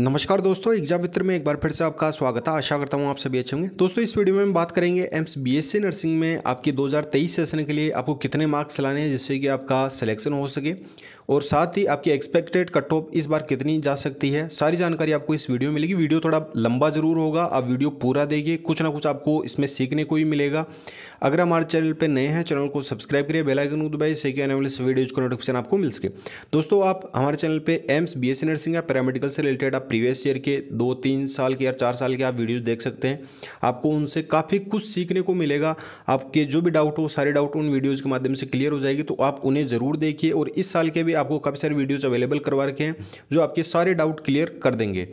नमस्कार दोस्तों एग्जाम मित्र में एक बार फिर से आपका स्वागत है आशा करता हूँ आप सभी अच्छे होंगे दोस्तों इस वीडियो में हम बात करेंगे एम्स बीएससी नर्सिंग में आपकी 2023 सेशन के लिए आपको कितने मार्क्स लाने हैं जिससे कि आपका सिलेक्शन हो सके और साथ ही आपकी एक्सपेक्टेड कट ऑफ इस बार कितनी जा सकती है सारी जानकारी आपको इस वीडियो में मिलेगी वीडियो थोड़ा लंबा ज़रूर होगा आप वीडियो पूरा देखिए कुछ ना कुछ आपको इसमें सीखने को ही मिलेगा अगर हमारे चैनल पर नए हैं चैनल को सब्सक्राइब करिए बेलाइकन दुबई से आने वाले वीडियोज को नोटिफिकेशन आपको मिल सके दोस्तों आप हमारे चैनल पर एम्स बी एस नर्सिंग या पैरामेडिकल से रिलेटेड आप प्रीवियस ईयर के दो तीन साल के या चार साल के आप वीडियो देख सकते हैं आपको उनसे काफ़ी कुछ सीखने को मिलेगा आपके जो भी डाउट हो सारे डाउट उन वीडियोज़ के माध्यम से क्लियर हो जाएगी तो आप उन्हें ज़रूर देखिए और इस साल के भी भी आपको काफ़ी सारे वीडियोज़ अवेलेबल करवा रखे हैं जो आपके सारे डाउट क्लियर कर देंगे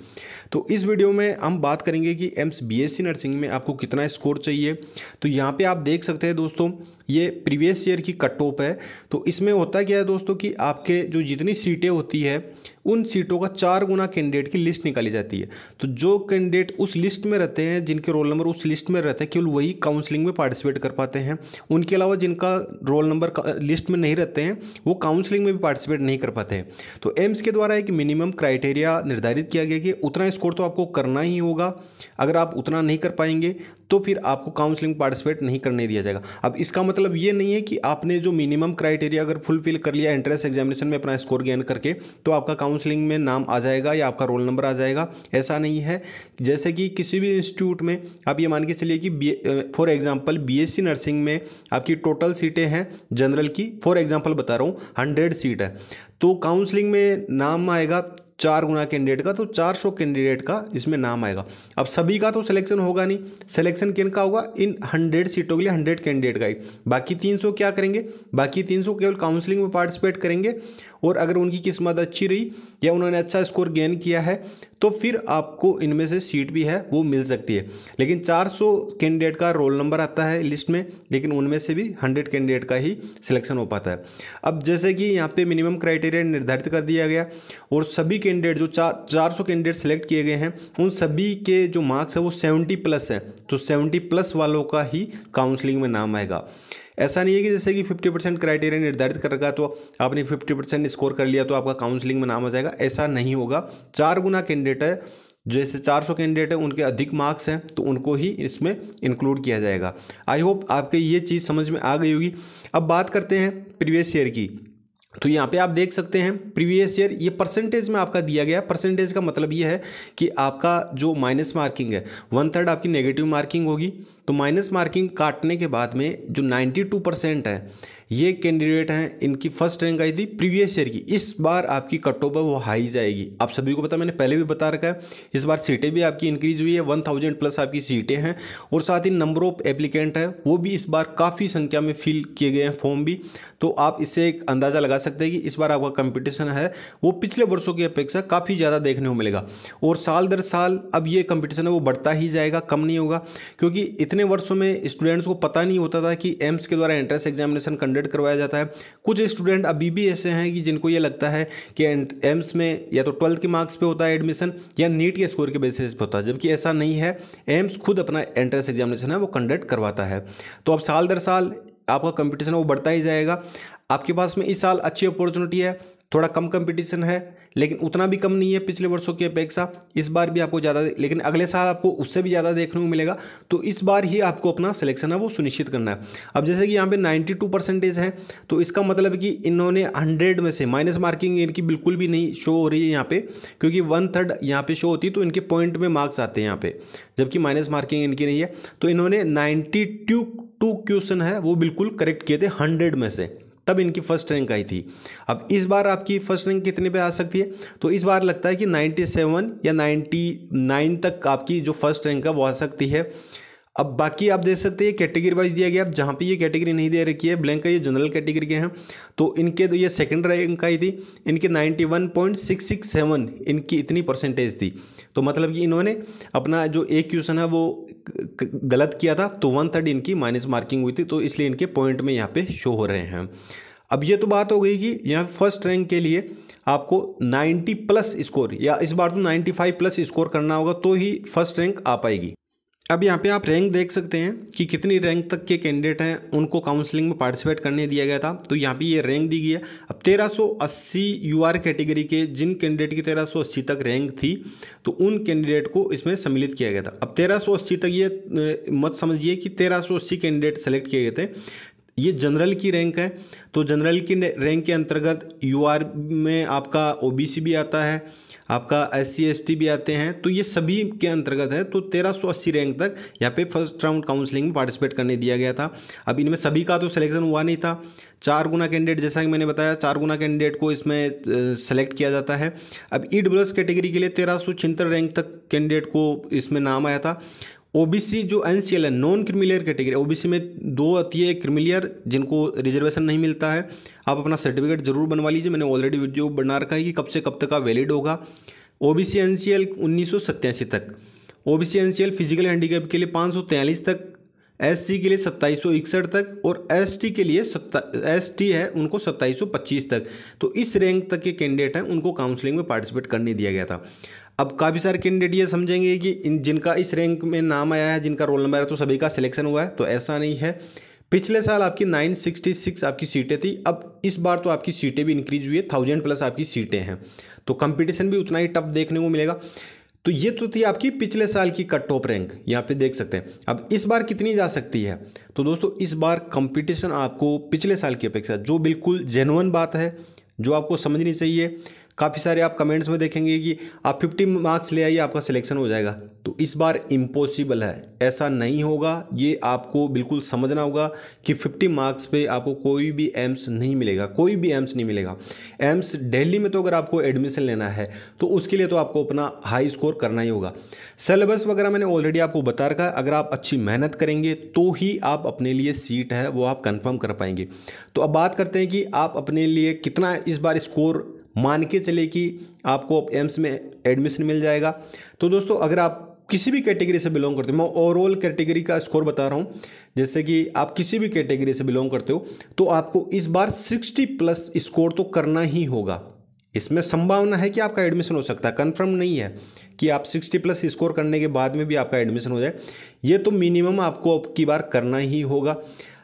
तो इस वीडियो में हम बात करेंगे कि एम्स बी नर्सिंग में आपको कितना स्कोर चाहिए तो यहाँ पर आप देख सकते हैं दोस्तों ये प्रीवियस ईयर की कट ऑफ है तो इसमें होता क्या है दोस्तों कि आपके जो जितनी सीटें होती है उन सीटों का चार गुना कैंडिडेट की लिस्ट निकाली जाती है तो जो कैंडिडेट उस लिस्ट में रहते हैं जिनके रोल नंबर उस लिस्ट में रहते हैं केवल वही काउंसलिंग में पार्टिसिपेट कर पाते हैं उनके अलावा जिनका रोल नंबर लिस्ट में नहीं रहते हैं वो काउंसलिंग में भी पार्टिसिपेट नहीं कर पाते हैं तो एम्स के द्वारा एक मिनिमम क्राइटेरिया निर्धारित किया गया कि उतना स्कोर तो आपको करना ही होगा अगर आप उतना नहीं कर पाएंगे तो फिर आपको काउंसलिंग पार्टिसिपेट नहीं करने दिया जाएगा अब इसका मतलब ये नहीं है कि आपने जो मिनिमम क्राइटेरिया अगर फुलफिल कर लिया एंट्रेंस एग्जामिनेशन में अपना स्कोर गेन करके तो आपका काउंसलिंग में नाम आ जाएगा या आपका रोल नंबर आ जाएगा ऐसा नहीं है जैसे कि किसी भी इंस्टीट्यूट में आप ये मान के चलिए कि फॉर एग्जाम्पल बी नर्सिंग में आपकी टोटल सीटें हैं जनरल की फॉर एग्जाम्पल बता रहा हूँ हंड्रेड सीट है तो काउंसलिंग में नाम आएगा चार गुना कैंडिडेट का तो 400 कैंडिडेट का इसमें नाम आएगा अब सभी का तो सिलेक्शन होगा नहीं सिलेक्शन किन का होगा इन 100 सीटों के लिए 100 कैंडिडेट का ही बाकी 300 क्या करेंगे बाकी 300 केवल काउंसलिंग में पार्टिसिपेट करेंगे और अगर उनकी किस्मत अच्छी रही या उन्होंने अच्छा स्कोर गेन किया है तो फिर आपको इनमें से सीट भी है वो मिल सकती है लेकिन 400 कैंडिडेट का रोल नंबर आता है लिस्ट में लेकिन उनमें से भी 100 कैंडिडेट का ही सिलेक्शन हो पाता है अब जैसे कि यहाँ पे मिनिमम क्राइटेरिया निर्धारित कर दिया गया और सभी कैंडिडेट जो चार चार कैंडिडेट सेलेक्ट किए गए हैं उन सभी के जो मार्क्स है वो सेवेंटी प्लस है तो सेवेंटी प्लस वालों का ही काउंसलिंग में नाम आएगा ऐसा नहीं है कि जैसे कि फिफ्टी परसेंट क्राइटेरिया निर्धारित कर रखा तो आपने फिफ्टी परसेंट स्कोर कर लिया तो आपका काउंसलिंग में नाम आ जाएगा ऐसा नहीं होगा चार गुना कैंडिडेट है जैसे 400 कैंडिडेट हैं उनके अधिक मार्क्स हैं तो उनको ही इसमें इंक्लूड किया जाएगा आई होप आपके ये चीज़ समझ में आ गई होगी अब बात करते हैं प्रीवियस ईयर की तो यहाँ पे आप देख सकते हैं प्रीवियस ईयर ये परसेंटेज में आपका दिया गया परसेंटेज का मतलब ये है कि आपका जो माइनस मार्किंग है वन थर्ड आपकी नेगेटिव मार्किंग होगी तो माइनस मार्किंग काटने के बाद में जो 92 परसेंट है ये कैंडिडेट हैं इनकी फर्स्ट रैंक आई थी प्रीवियस ईयर की इस बार आपकी कट ऑफ है वो हाई जाएगी आप सभी को पता मैंने पहले भी बता रखा है इस बार सीटें भी आपकी इंक्रीज हुई है वन थाउजेंड प्लस आपकी सीटें हैं और साथ ही नंबर ऑफ एप्लीकेंट है वो भी इस बार काफ़ी संख्या में फिल किए गए हैं फॉर्म भी तो आप इससे एक अंदाज़ा लगा सकते हैं कि इस बार आपका कंपटीशन है वो पिछले वर्षों की अपेक्षा काफ़ी ज़्यादा देखने को मिलेगा और साल दर साल अब ये कंपटीशन है वो बढ़ता ही जाएगा कम नहीं होगा क्योंकि इतने वर्षों में स्टूडेंट्स को पता नहीं होता था कि एम्स के द्वारा एंट्रेंस एग्जामिनेशन कंडक्ट अपग्रेड करवाया जाता है कुछ स्टूडेंट अभी भी ऐसे हैं कि जिनको ये लगता है कि एम्स में या तो ट्वेल्थ के मार्क्स पे होता है एडमिशन या नीट के स्कोर के बेसिस पे होता है जबकि ऐसा नहीं है एम्स खुद अपना एंट्रेंस एग्जामिनेशन है वो कंडक्ट करवाता है तो अब साल दर साल आपका कंपटीशन वो बढ़ता ही जाएगा आपके पास में इस साल अच्छी अपॉर्चुनिटी है थोड़ा कम कंपटीशन है लेकिन उतना भी कम नहीं है पिछले वर्षों की अपेक्षा इस बार भी आपको ज़्यादा लेकिन अगले साल आपको उससे भी ज़्यादा देखने को मिलेगा तो इस बार ही आपको अपना सिलेक्शन है वो सुनिश्चित करना है अब जैसे कि यहाँ पे 92 परसेंटेज है तो इसका मतलब कि इन्होंने 100 में से माइनस मार्किंग इनकी बिल्कुल भी नहीं शो हो रही है यहाँ पर क्योंकि वन थर्ड यहाँ पर शो होती है तो इनके पॉइंट में मार्क्स आते हैं यहाँ पर जबकि माइनस मार्किंग इनकी नहीं है तो इन्होंने नाइन्टी टू क्वेश्चन है वो बिल्कुल करेक्ट किए थे हंड्रेड में से तब इनकी फर्स्ट रैंक आई थी अब इस बार आपकी फर्स्ट रैंक कितने पे आ सकती है तो इस बार लगता है कि 97 या 99 तक आपकी जो फर्स्ट रैंक है वो आ सकती है अब बाकी आप देख सकते हैं कैटेगरी वाइज दिया गया अब जहाँ पे ये कैटेगरी नहीं दे रखी है ब्लैंक का ये जनरल कैटेगरी के हैं तो इनके तो ये सेकंड रैंक का ही थी इनके 91.667 इनकी इतनी परसेंटेज थी तो मतलब कि इन्होंने अपना जो एक क्वेश्चन है वो गलत किया था तो वन थर्ड इनकी माइनस मार्किंग हुई थी तो इसलिए इनके पॉइंट में यहाँ पर शो हो रहे हैं अब ये तो बात हो गई कि यहाँ फर्स्ट रैंक के लिए आपको 90 प्लस स्कोर या इस बार तो 95 प्लस स्कोर करना होगा तो ही फर्स्ट रैंक आ पाएगी अब यहाँ पे आप रैंक देख सकते हैं कि कितनी रैंक तक के कैंडिडेट हैं उनको काउंसलिंग में पार्टिसिपेट करने दिया गया था तो यहाँ पे ये रैंक दी गई है अब 1380 यूआर कैटेगरी के जिन कैंडिडेट की 1380 तक रैंक थी तो उन कैंडिडेट को इसमें सम्मिलित किया गया था अब 1380 तक ये मत समझिए कि तेरह कैंडिडेट सेलेक्ट किए गए थे ये जनरल की रैंक है तो जनरल की रैंक के अंतर्गत यू में आपका ओ भी आता है आपका एस सी भी आते हैं तो ये सभी के अंतर्गत है तो तेरह अस्सी रैंक तक यहाँ पे फर्स्ट राउंड काउंसलिंग में पार्टिसिपेट करने दिया गया था अब इनमें सभी का तो सिलेक्शन हुआ नहीं था चार गुना कैंडिडेट जैसा कि मैंने बताया चार गुना कैंडिडेट को इसमें सेलेक्ट किया जाता है अब ई डब्ल्यू कैटेगरी के लिए तेरह रैंक तक कैंडिडेट को इसमें नाम आया था ओबीसी जो एन सी एल है नॉन क्रिमिलियर कैटेगरी ओबीसी में दो आती है क्रिमिलियर जिनको रिजर्वेशन नहीं मिलता है आप अपना सर्टिफिकेट जरूर बनवा लीजिए मैंने ऑलरेडी वीडियो बना रखा है कि कब से कब तक का वैलिड होगा ओबीसी एन सी एल उन्नीस तक OBC N C L physical handicap के लिए पाँच तक एस के लिए सत्ताईस तक और एस के लिए सत्ता एस है उनको सत्ताईस तक तो इस रैंक तक के कैंडिडेट हैं उनको काउंसलिंग में पार्टिसिपेट करने दिया गया था अब काफ़ी सारे कैंडिडेट ये समझेंगे कि इन जिनका इस रैंक में नाम आया है जिनका रोल नंबर है तो सभी का सिलेक्शन हुआ है तो ऐसा नहीं है पिछले साल आपकी 966 आपकी सीटें थी अब इस बार तो आपकी सीटें भी इंक्रीज हुई है थाउजेंड प्लस आपकी सीटें हैं तो कंपटीशन भी उतना ही टफ देखने को मिलेगा तो ये तो थी आपकी पिछले साल की कट टॉप रैंक यहाँ पे देख सकते हैं अब इस बार कितनी जा सकती है तो दोस्तों इस बार कंपटीशन आपको पिछले साल की अपेक्षा जो बिल्कुल जेनवन बात है जो आपको समझनी चाहिए काफ़ी सारे आप कमेंट्स में देखेंगे कि आप फिफ्टी मार्क्स ले आइए आपका सिलेक्शन हो जाएगा तो इस बार इम्पॉसिबल है ऐसा नहीं होगा ये आपको बिल्कुल समझना होगा कि फिफ्टी मार्क्स पे आपको कोई भी एम्स नहीं मिलेगा कोई भी एम्स नहीं मिलेगा एम्स दिल्ली में तो अगर आपको एडमिशन लेना है तो उसके लिए तो आपको अपना हाई स्कोर करना ही होगा सिलेबस वगैरह मैंने ऑलरेडी आपको बता रखा है अगर आप अच्छी मेहनत करेंगे तो ही आप अपने लिए सीट है वो आप कन्फर्म कर पाएंगे तो अब बात करते हैं कि आप अपने लिए कितना इस बार स्कोर मान के चले कि आपको एम्स में एडमिशन मिल जाएगा तो दोस्तों अगर आप किसी भी कैटेगरी से बिलोंग करते हो मैं ओवरऑल कैटेगरी का स्कोर बता रहा हूँ जैसे कि आप किसी भी कैटेगरी से बिलोंग करते हो तो आपको इस बार 60 प्लस स्कोर तो करना ही होगा इसमें संभावना है कि आपका एडमिशन हो सकता है कन्फर्म नहीं है कि आप 60 प्लस स्कोर करने के बाद में भी आपका एडमिशन हो जाए ये तो मिनिमम आपको अब की बार करना ही होगा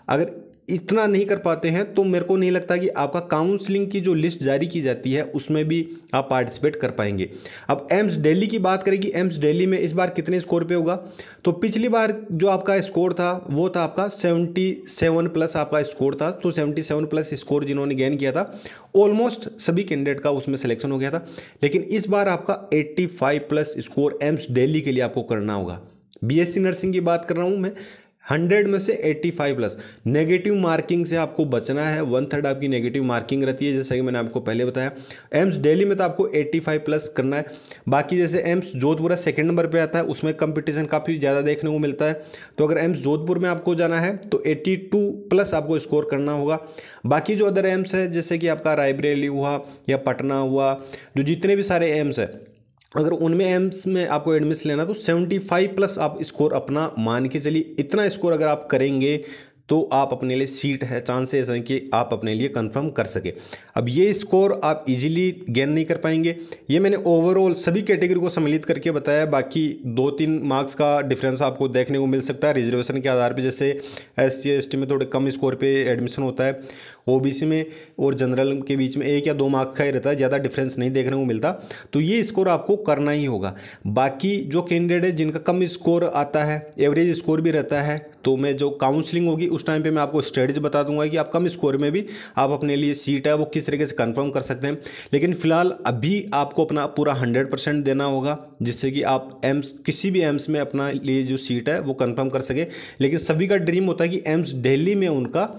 अगर इतना नहीं कर पाते हैं तो मेरे को नहीं लगता कि आपका काउंसलिंग की जो लिस्ट जारी की जाती है उसमें भी आप पार्टिसिपेट कर पाएंगे अब एम्स दिल्ली की बात करें कि एम्स दिल्ली में इस बार कितने स्कोर पे होगा तो पिछली बार जो आपका स्कोर था वो था आपका 77 सेवन प्लस आपका स्कोर था तो 77 सेवन प्लस स्कोर जिन्होंने गेन किया था ऑलमोस्ट सभी कैंडिडेट का उसमें सिलेक्शन हो गया था लेकिन इस बार आपका eighty five plus score AIIMS Delhi के लिए आपको करना होगा बी नर्सिंग की बात कर रहा हूँ मैं हंड्रेड में से eighty five plus negative marking से आपको बचना है वन थर्ड आपकी नेगेटिव मार्किंग रहती है जैसा कि मैंने आपको पहले बताया एम्स डेली में तो आपको एट्टी फाइव प्लस करना है बाकी जैसे एम्स जोधपुर सेकेंड नंबर पर आता है उसमें कंपटीशन काफ़ी ज़्यादा देखने को मिलता है तो अगर एम्स जोधपुर में आपको जाना है तो एट्टी टू प्लस आपको स्कोर करना होगा बाकी जो अदर एम्स है जैसे कि आपका रायबरेली हुआ या पटना हुआ जो जितने भी सारे एम्स है अगर उनमें एम्स में आपको एडमिशन लेना तो 75 प्लस आप स्कोर अपना मान के चलिए इतना स्कोर अगर आप करेंगे तो आप अपने लिए सीट है चांसेस हैं कि आप अपने लिए कंफर्म कर सके अब ये स्कोर आप इजीली गेन नहीं कर पाएंगे ये मैंने ओवरऑल सभी कैटेगरी को सम्मिलित करके बताया बाकी दो तीन मार्क्स का डिफरेंस आपको देखने को मिल सकता है रिजर्वेशन के आधार पर जैसे एस सी में थोड़े कम स्कोर पर एडमिशन होता है ओ में और जनरल के बीच में एक या दो मार्क्स का ही रहता है ज़्यादा डिफरेंस नहीं देखने को मिलता तो ये स्कोर आपको करना ही होगा बाकी जो कैंडिडेट है जिनका कम स्कोर आता है एवरेज स्कोर भी रहता है तो मैं जो काउंसलिंग होगी उस टाइम पे मैं आपको स्ट्रेटेजी बता दूंगा कि आप कम स्कोर में भी आप अपने लिए सीट है वो किस तरीके से कंफर्म कर सकते हैं लेकिन फिलहाल अभी आपको अपना पूरा हंड्रेड परसेंट देना होगा जिससे कि आप एम्स किसी भी एम्स में अपना लिए जो सीट है वो कंफर्म कर सके लेकिन सभी का ड्रीम होता है कि एम्स डेली में उनका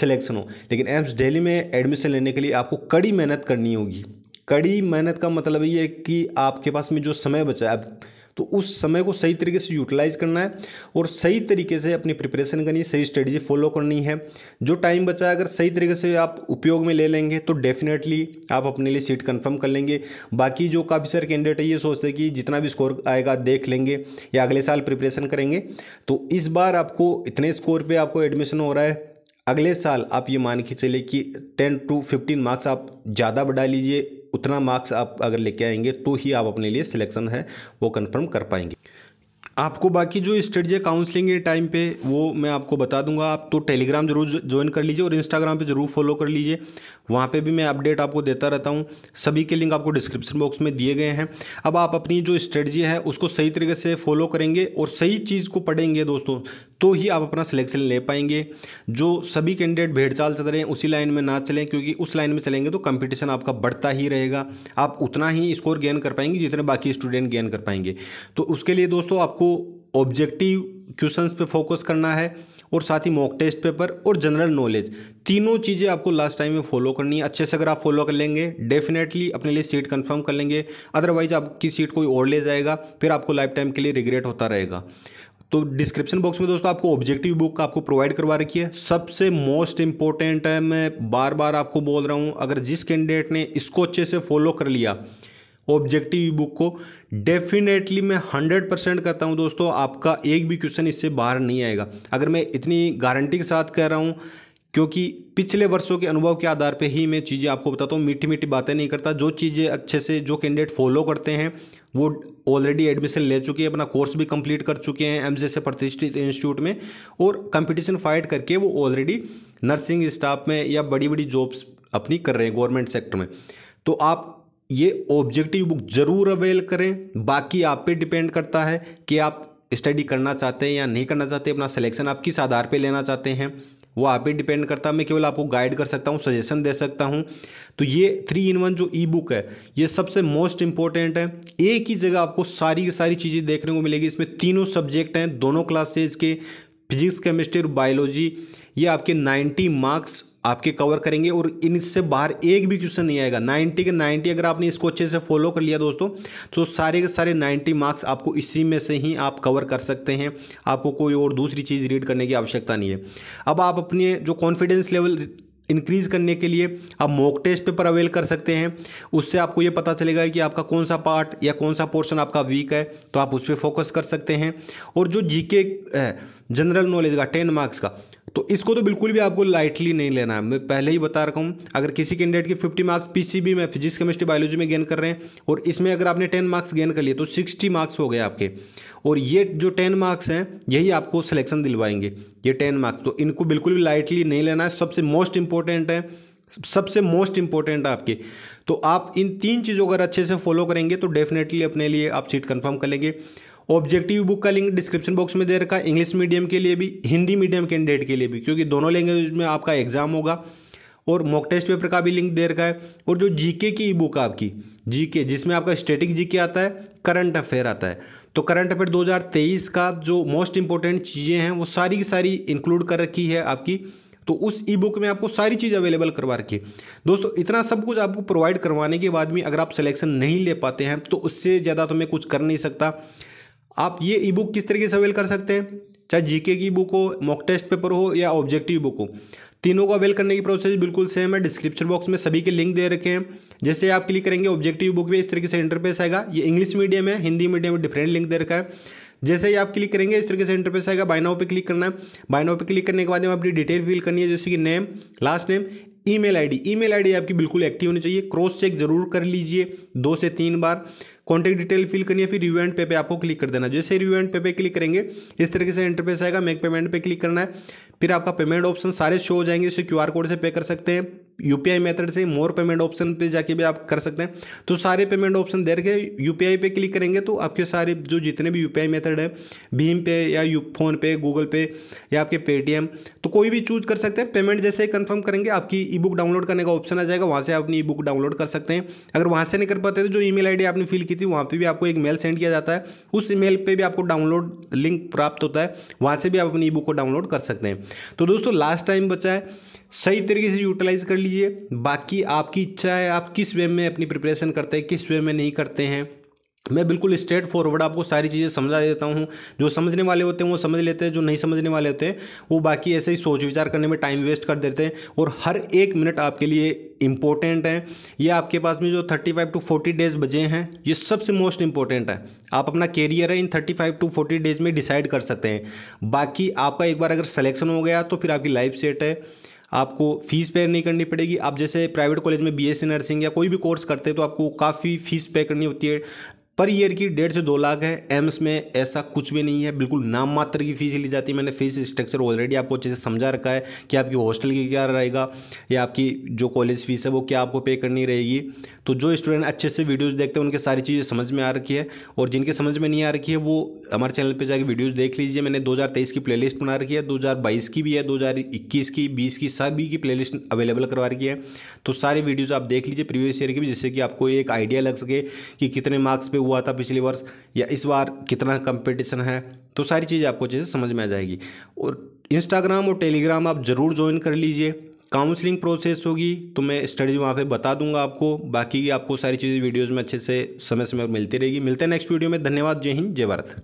सिलेक्शन हो लेकिन एम्स दिल्ली में एडमिशन लेने के लिए आपको कड़ी मेहनत करनी होगी कड़ी मेहनत का मतलब ये है कि आपके पास में जो समय बचा है तो उस समय को सही तरीके से यूटिलाइज करना है और सही तरीके से अपनी प्रिपरेशन करनी है सही स्ट्रेटजी फॉलो करनी है जो टाइम बचा है अगर सही तरीके से आप उपयोग में ले लेंगे तो डेफिनेटली आप अपने लिए सीट कंफर्म कर लेंगे बाकी जो काफ़ी सारे कैंडिडेट है ये सोचते हैं कि जितना भी स्कोर आएगा देख लेंगे या अगले साल प्रिपरेशन करेंगे तो इस बार आपको इतने स्कोर पर आपको एडमिशन हो रहा है अगले साल आप ये मान के चले कि टेन टू फिफ्टीन मार्क्स आप ज़्यादा बढ़ा लीजिए उतना मार्क्स आप अगर लेके आएंगे तो ही आप अपने लिए सिलेक्शन है वो कंफर्म कर पाएंगे आपको बाकी जो स्ट्रेटजी काउंसलिंग है टाइम पे वो मैं आपको बता दूंगा आप तो टेलीग्राम जरूर ज्वाइन कर लीजिए और इंस्टाग्राम पे जरूर फॉलो कर लीजिए वहाँ पे भी मैं अपडेट आपको देता रहता हूँ सभी के लिंक आपको डिस्क्रिप्शन बॉक्स में दिए गए हैं अब आप अपनी जो स्ट्रेटजी है उसको सही तरीके से फॉलो करेंगे और सही चीज़ को पढ़ेंगे दोस्तों तो ही आप अपना सिलेक्शन ले पाएंगे जो सभी कैंडिडेट भेड़चाल चल रहे हैं उसी लाइन में ना चलें क्योंकि उस लाइन में चलेंगे तो कंपटीशन आपका बढ़ता ही रहेगा आप उतना ही स्कोर गेन कर पाएंगे जितने बाकी स्टूडेंट गेन कर पाएंगे तो उसके लिए दोस्तों आपको ऑब्जेक्टिव क्वेश्चंस पे फोकस करना है और साथ ही मॉक टेस्ट पेपर और जनरल नॉलेज तीनों चीज़ें आपको लास्ट टाइम में फॉलो करनी है अच्छे से अगर आप फॉलो कर लेंगे डेफिनेटली अपने लिए सीट कंफर्म कर लेंगे अदरवाइज आपकी सीट कोई और ले जाएगा फिर आपको लाइफ टाइम के लिए रिग्रेट होता रहेगा तो डिस्क्रिप्शन बॉक्स में दोस्तों आपको ऑब्जेक्टिव बुक आपको प्रोवाइड करवा रखी है सबसे मोस्ट इंपॉर्टेंट है मैं बार बार आपको बोल रहा हूँ अगर जिस कैंडिडेट ने इसको अच्छे से फॉलो कर लिया ऑब्जेक्टिव बुक को डेफिनेटली मैं हंड्रेड परसेंट कहता हूँ दोस्तों आपका एक भी क्वेश्चन इससे बाहर नहीं आएगा अगर मैं इतनी गारंटी के साथ कह रहा हूँ क्योंकि पिछले वर्षों के अनुभव के आधार पर ही मैं चीज़ें आपको बताता हूँ मीठी मीठी बातें नहीं करता जो चीज़ें अच्छे से जो कैंडिडेट फॉलो करते हैं वो ऑलरेडी एडमिशन ले चुके हैं अपना कोर्स भी कंप्लीट कर चुके हैं एम से प्रतिष्ठित इंस्टीट्यूट में और कंपटीशन फाइट करके वो ऑलरेडी नर्सिंग स्टाफ में या बड़ी बड़ी जॉब्स अपनी कर रहे हैं गवर्नमेंट सेक्टर में तो आप ये ऑब्जेक्टिव बुक ज़रूर अवेल करें बाकी आप पे डिपेंड करता है कि आप स्टडी करना चाहते हैं या नहीं करना चाहते अपना सिलेक्शन आप किस आधार पर लेना चाहते हैं वो आप ही डिपेंड करता है मैं केवल आपको गाइड कर सकता हूँ सजेशन दे सकता हूँ तो ये थ्री इन वन जो ई बुक है ये सबसे मोस्ट इंपॉर्टेंट है एक ही जगह आपको सारी की सारी चीज़ें देखने को मिलेगी इसमें तीनों सब्जेक्ट हैं दोनों क्लासेज के फिजिक्स केमिस्ट्री और बायोलॉजी ये आपके 90 मार्क्स आपके कवर करेंगे और इनसे बाहर एक भी क्वेश्चन नहीं आएगा 90 के 90 अगर आपने इसको अच्छे से फॉलो कर लिया दोस्तों तो सारे के सारे 90 मार्क्स आपको इसी में से ही आप कवर कर सकते हैं आपको कोई और दूसरी चीज़ रीड करने की आवश्यकता नहीं है अब आप अपने जो कॉन्फिडेंस लेवल इंक्रीज़ करने के लिए आप मॉक टेस्ट पेपर अवेल कर सकते हैं उससे आपको ये पता चलेगा कि आपका कौन सा पार्ट या कौन सा पोर्शन आपका वीक है तो आप उस पर फोकस कर सकते हैं और जो जीके जनरल नॉलेज का टेन मार्क्स का तो इसको तो बिल्कुल भी आपको लाइटली नहीं लेना है मैं पहले ही बता रखा हूँ अगर किसी कैंडिडेट की फिफ्टी मार्क्स पीसीबी में फिजिक्स केमिस्ट्री बायोलॉजी में गेन कर रहे हैं और इसमें अगर आपने टेन मार्क्स गेन कर लिए तो सिक्सटी मार्क्स हो गए आपके और ये जो टेन मार्क्स हैं यही आपको सिलेक्शन दिलवाएंगे ये टेन मार्क्स तो इनको बिल्कुल भी लाइटली नहीं लेना है सबसे मोस्ट इंपॉर्टेंट है सबसे मोस्ट इंपॉर्टेंट है आपके तो आप इन तीन चीज़ों अगर अच्छे से फॉलो करेंगे तो डेफिनेटली अपने लिए आप सीट कन्फर्म कर लेंगे ऑब्जेक्टिव बुक का लिंक डिस्क्रिप्शन बॉक्स में दे रखा है इंग्लिश मीडियम के लिए भी हिंदी मीडियम कैंडिडेट के लिए भी क्योंकि दोनों लैंग्वेज में आपका एग्जाम होगा और मॉक टेस्ट पेपर का भी लिंक दे रखा है और जो जीके की ई बुक है आपकी जीके जिसमें आपका स्टेटिक जीके आता है करंट अफेयर आता है तो करंट अफेयर 2023 का जो मोस्ट इंपॉर्टेंट चीज़ें हैं वो सारी की सारी इंक्लूड कर रखी है आपकी तो उस ई बुक में आपको सारी चीज़ अवेलेबल करवा रखी है दोस्तों इतना सब कुछ आपको प्रोवाइड करवाने के बाद भी अगर आप सिलेक्शन नहीं ले पाते हैं तो उससे ज़्यादा तो मैं कुछ कर नहीं सकता आप ये ई बुक किस तरीके से अवेल कर सकते हैं चाहे जीके की बुक हो मॉक टेस्ट पेपर हो या ऑब्जेक्टिव बुक हो तीनों को अवेल करने की प्रोसेस बिल्कुल सेम है डिस्क्रिप्शन बॉक्स में सभी के लिंक दे रखे हैं जैसे आप क्लिक करेंगे ऑब्जेक्टिव बुक में इस तरीके से इंटरफेस आएगा ये इंग्लिश मीडियम है हिंदी मीडियम में डिफरेंट लिंक दे रखा है जैसे ही आप क्लिक करेंगे इस तरीके से इंटरफेस आएगा बाइनाओ पे क्लिक करना है बाइनाओ पे क्लिक करने के बाद में अपनी डिटेल फिल करनी है जैसे कि name last name email ID email ID आपकी बिल्कुल एक्टिव होनी चाहिए क्रॉस चेक जरूर कर लीजिए दो से तीन बार कॉन्टैक्ट डिटेल फिल करनी है फिर रिव्यू एंड पे पे आपको क्लिक कर देना जैसे रिव्यू एंड पे पे क्लिक करेंगे इस तरीके से इंटरफेस आएगा मेक पेमेंट पे क्लिक करना है फिर आपका पेमेंट ऑप्शन सारे शो हो जाएंगे इसे क्यू कोड से पे कर सकते हैं यू पी मेथड से मोर पेमेंट ऑप्शन पे जाके भी आप कर सकते हैं तो सारे पेमेंट ऑप्शन दे रखे यू पी पे क्लिक करेंगे तो आपके सारे जो जितने भी यू पी मेथड है भीम पे या यू फोन पे गूगल पे या आपके पेटीएम तो कोई भी चूज कर सकते हैं पेमेंट जैसे ही कन्फर्म करेंगे आपकी ई बुक डाउनलोड करने का ऑप्शन आ जाएगा वहाँ से आप अपनी ई बुक डाउनलोड कर सकते हैं अगर वहाँ से नहीं कर पाते तो जो ई मेल आपने फिल की थी वहाँ पर भी आपको एक मेल सेंड किया जाता है उस ई पर भी आपको डाउनलोड लिंक प्राप्त होता है वहाँ से भी आप अपनी ई बुक को डाउनलोड कर सकते हैं तो दोस्तों लास्ट टाइम बचा है सही तरीके से यूटिलाइज कर लीजिए बाकी आपकी इच्छा है आप किस वे में अपनी प्रिपरेशन करते हैं किस वे में नहीं करते हैं मैं बिल्कुल स्ट्रेट फॉरवर्ड आपको सारी चीज़ें समझा देता हूँ जो समझने वाले होते हैं वो समझ लेते हैं जो नहीं समझने वाले होते हैं वो बाकी ऐसे ही सोच विचार करने में टाइम वेस्ट कर देते हैं और हर एक मिनट आपके लिए इंपॉर्टेंट है ये आपके पास में जो 35 टू 40 डेज बजे हैं ये सबसे मोस्ट इंपॉर्टेंट है आप अपना कैरियर है इन 35 टू 40 डेज में डिसाइड कर सकते हैं बाकी आपका एक बार अगर सलेक्शन हो गया तो फिर आपकी लाइफ सेट है आपको फ़ीस पे नहीं करनी पड़ेगी आप जैसे प्राइवेट कॉलेज में बीएससी नर्सिंग या कोई भी कोर्स करते हैं तो आपको काफ़ी फ़ीस पे करनी होती है पर ईयर की डेढ़ से दो लाख है एम्स में ऐसा कुछ भी नहीं है बिल्कुल नाम मात्र की फ़ीस ली जाती है मैंने फीस स्ट्रक्चर ऑलरेडी आपको अच्छे से समझा रखा है कि आपकी हॉस्टल की क्या रहेगा या आपकी जो कॉलेज फ़ीस है वो क्या आपको पे करनी रहेगी तो जो स्टूडेंट अच्छे से वीडियोस देखते हैं उनके सारी चीज़ें समझ में आ रखी है और जिनके समझ में नहीं आ रखी है वो हमारे चैनल पे जाके वीडियोस देख लीजिए मैंने 2023 की प्लेलिस्ट बना रखी है 2022 की भी है 2021 की 20 की सभी की प्लेलिस्ट अवेलेबल करवा रखी है तो सारी वीडियोज़ आप देख लीजिए प्रीवियस ईयर की भी जिससे कि आपको एक आइडिया लग सके कि कितने मार्क्स पर हुआ था पिछले वर्ष या इस बार कितना कंपटिशन है तो सारी चीज़ें आपको अच्छे से समझ में आ जाएगी और इंस्टाग्राम और टेलीग्राम आप ज़रूर ज्वाइन कर लीजिए काउंसलिंग प्रोसेस होगी तो मैं स्टडीज वहाँ पे बता दूंगा आपको बाकी आपको सारी चीज़ें वीडियोज़ में अच्छे से समय समय मिलती रहेगी मिलते हैं नेक्स्ट वीडियो में धन्यवाद जय हिंद जय भारत